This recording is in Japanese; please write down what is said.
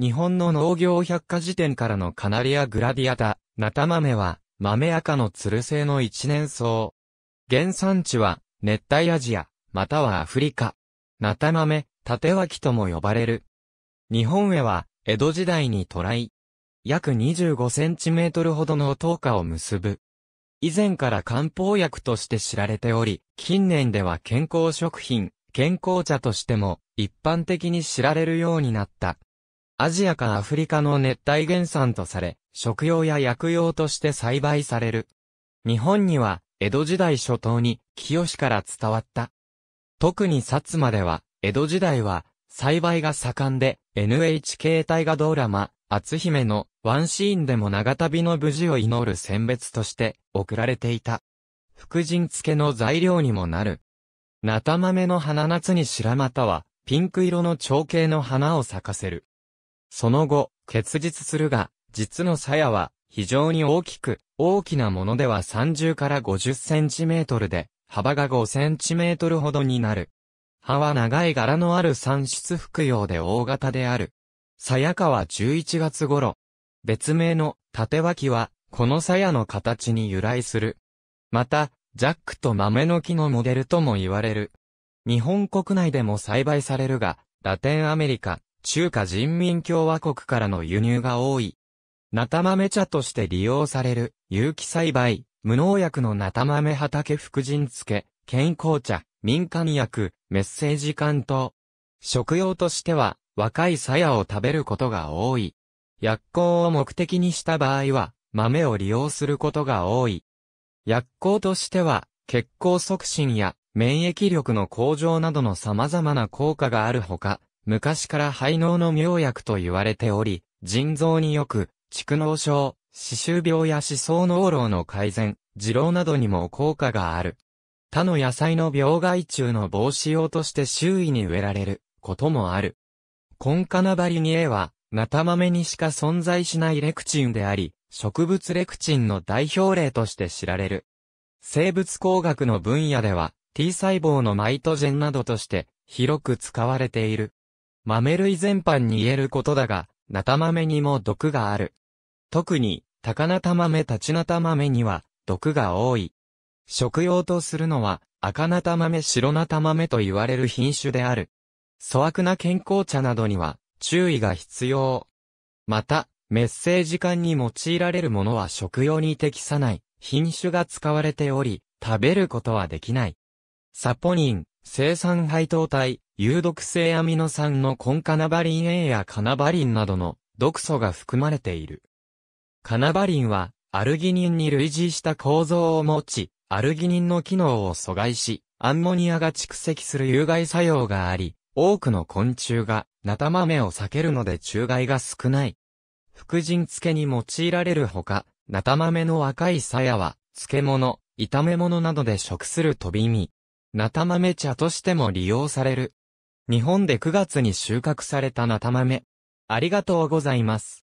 日本の農業百科事典からのカナリアグラディアタ、ナタマメは、豆赤のつる製の一年草。原産地は、熱帯アジア、またはアフリカ。ナタマメ、縦脇とも呼ばれる。日本へは、江戸時代に渡来。約25センチメートルほどの等価を結ぶ。以前から漢方薬として知られており、近年では健康食品、健康茶としても一般的に知られるようになった。アジアかアフリカの熱帯原産とされ、食用や薬用として栽培される。日本には、江戸時代初頭に、清から伝わった。特に薩摩では、江戸時代は、栽培が盛んで、NHK 大河ドラマ、篤姫のワンシーンでも長旅の無事を祈る選別として送られていた。福神漬けの材料にもなる。ナタマメの花夏に白股は、ピンク色の長形の花を咲かせる。その後、結実するが、実の鞘は非常に大きく、大きなものでは30から50センチメートルで、幅が5センチメートルほどになる。葉は長い柄のある産出服用で大型である。鞘科は11月頃。別名の縦脇は、この鞘の形に由来する。また、ジャックと豆の木のモデルとも言われる。日本国内でも栽培されるが、ラテンアメリカ、中華人民共和国からの輸入が多い。ナタマメ茶として利用される、有機栽培、無農薬のナタマメ畑福神漬け、健康茶、民間薬、メッセージ缶等。食用としては、若い鞘を食べることが多い。薬効を目的にした場合は、豆を利用することが多い。薬効としては、血行促進や免疫力の向上などの様々な効果があるほか、昔から肺脳の妙薬と言われており、腎臓によく、蓄膿症、歯周病や歯槽脳漏の改善、治療などにも効果がある。他の野菜の病害虫の防止用として周囲に植えられることもある。コンカナバリニエは、ナタマメにしか存在しないレクチンであり、植物レクチンの代表例として知られる。生物工学の分野では、T 細胞のマイトジェンなどとして、広く使われている。豆類全般に言えることだが、ナタ豆にも毒がある。特に、高ナタ豆タチナタ豆には、毒が多い。食用とするのは、赤ナタ豆白ナタ豆と言われる品種である。粗悪な健康茶などには、注意が必要。また、メッセージ缶に用いられるものは食用に適さない、品種が使われており、食べることはできない。サポニン、生産配糖体、有毒性アミノ酸のコンカナバリン A やカナバリンなどの毒素が含まれている。カナバリンは、アルギニンに類似した構造を持ち、アルギニンの機能を阻害し、アンモニアが蓄積する有害作用があり、多くの昆虫が、ナタマメを避けるので虫害が少ない。福神漬けに用いられるほか、ナタマメの若い鞘は、漬物、炒め物などで食する飛び身、なた豆茶としても利用される。日本で9月に収穫されたなた豆。ありがとうございます。